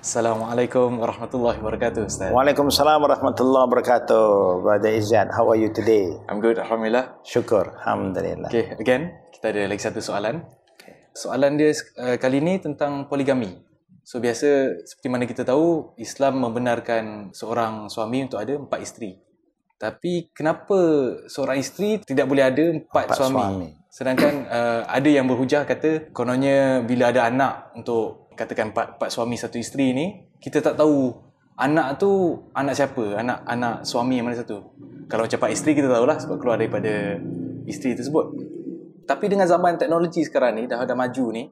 Assalamualaikum warahmatullahi wabarakatuh Ustaz Waalaikumsalam warahmatullahi wabarakatuh Brother Izzat, how are you today? I'm good, Alhamdulillah Syukur, Alhamdulillah Okay, again, kita ada lagi satu soalan Soalan dia uh, kali ini tentang poligami So biasa, seperti mana kita tahu Islam membenarkan seorang suami untuk ada empat isteri Tapi kenapa seorang isteri tidak boleh ada empat, empat suami? suami. Sedangkan uh, ada yang berhujah kata kononnya bila ada anak untuk katakan empat empat suami satu isteri ni, kita tak tahu anak tu anak siapa, anak anak suami yang mana satu. Kalau macam empat isteri kita tahu lah sebab keluar daripada isteri tersebut. Tapi dengan zaman teknologi sekarang ni dah ada maju ni,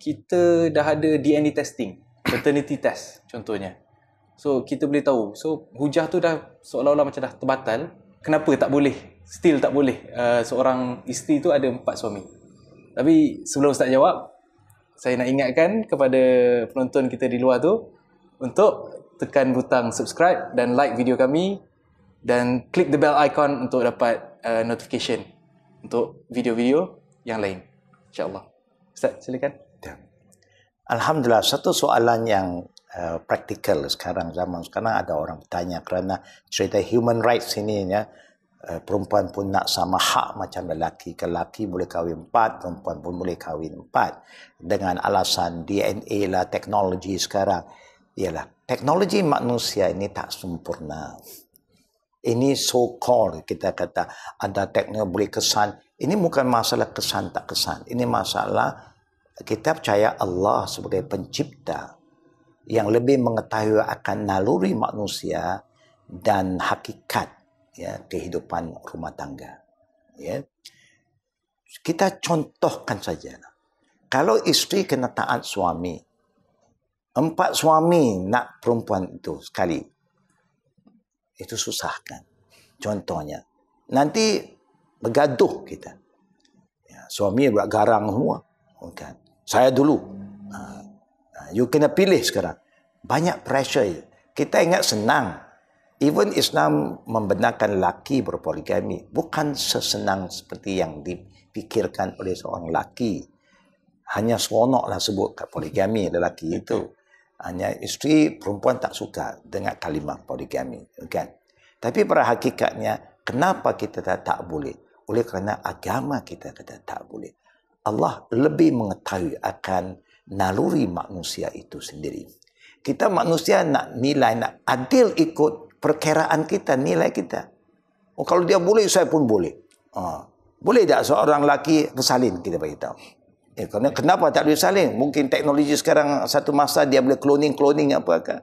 kita dah ada DNA testing, paternity test contohnya. So kita boleh tahu. So hujah tu dah seolah-olah macam dah terbatal kenapa tak boleh still tak boleh uh, seorang isteri tu ada empat suami tapi sebelum ustaz jawab saya nak ingatkan kepada penonton kita di luar tu untuk tekan butang subscribe dan like video kami dan klik the bell icon untuk dapat uh, notification untuk video-video yang lain insyaallah ustaz silakan ya. alhamdulillah satu soalan yang Uh, praktikal sekarang zaman sekarang ada orang bertanya kerana cerita human rights ini ya uh, perempuan pun nak sama hak macam lelaki. Lelaki boleh kahwin empat, perempuan pun boleh kahwin empat. Dengan alasan DNA lah, teknologi sekarang. Ialah, teknologi manusia ini tak sempurna. Ini so-called kita kata ada teknologi boleh kesan. Ini bukan masalah kesan tak kesan. Ini masalah kita percaya Allah sebagai pencipta yang lebih mengetahui akan naluri manusia dan hakikat ya, kehidupan rumah tangga. Ya. Kita contohkan saja. Kalau isteri kena taat suami, empat suami nak perempuan itu sekali, itu susah kan? Contohnya, nanti bergaduh kita. Ya, suami buat garang semua. Bukan. Saya dulu, You kena pilih sekarang. Banyak pressure. Kita ingat senang. Even Islam membenarkan laki berpoligami. Bukan sesenang seperti yang dipikirkan oleh seorang laki. Hanya lah sebut kat poligami lelaki itu. Hanya isteri perempuan tak suka dengar kalimah poligami. Kan? Tapi pada hakikatnya, kenapa kita tak, tak boleh? Oleh kerana agama kita kita tak boleh. Allah lebih mengetahui akan naluri manusia itu sendiri. Kita manusia nak nilai, nak adil ikut perkiraan kita, nilai kita. Oh, kalau dia boleh, saya pun boleh. Oh. Boleh tak seorang laki bersalin kita beritahu? Eh, kerana, kenapa tak boleh saling? Mungkin teknologi sekarang satu masa dia boleh cloning-cloning apakah?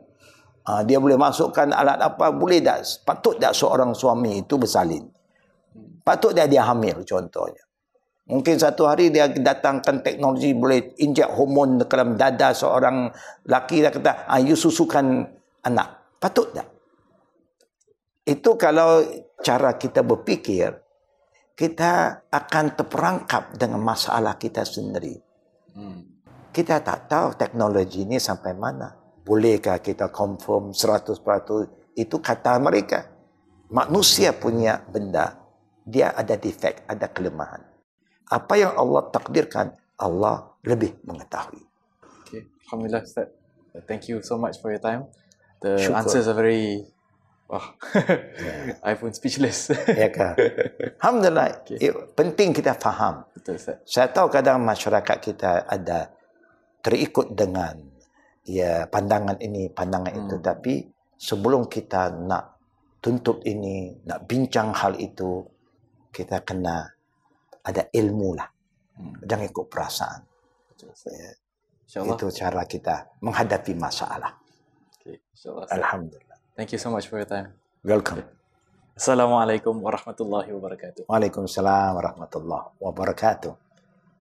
Ha, ah, dia boleh masukkan alat apa? Boleh tak? Patut tak seorang suami itu bersalin? Patut tak dia hamil contohnya? Mungkin satu hari dia datangkan teknologi boleh injak hormon ke dalam dada seorang laki dia kata, ah, you susukan anak. Patut tak? Itu kalau cara kita berfikir, kita akan terperangkap dengan masalah kita sendiri. Hmm. Kita tak tahu teknologi ini sampai mana. Bolehkah kita confirm 100% itu kata mereka. Manusia punya benda, dia ada defect, ada kelemahan apa yang Allah takdirkan Allah lebih mengetahui. Okay, alhamdulillah Ustaz. Thank you so much for your time. The Syukur. answers are very wah. Yeah. I pun speechless. ya kan. Alhamdulillah. Okay. It, eh, penting kita faham. Betul Saya tahu kadang masyarakat kita ada terikut dengan ya pandangan ini, pandangan hmm. itu tapi sebelum kita nak tuntut ini, nak bincang hal itu kita kena ada ilmu lah. Hmm. Jangan ikut perasaan. Betul. Itu cara kita menghadapi masalah. Okay. Alhamdulillah. Thank you so much for your time. Welcome. Assalamualaikum warahmatullahi wabarakatuh. Waalaikumsalam warahmatullahi wabarakatuh.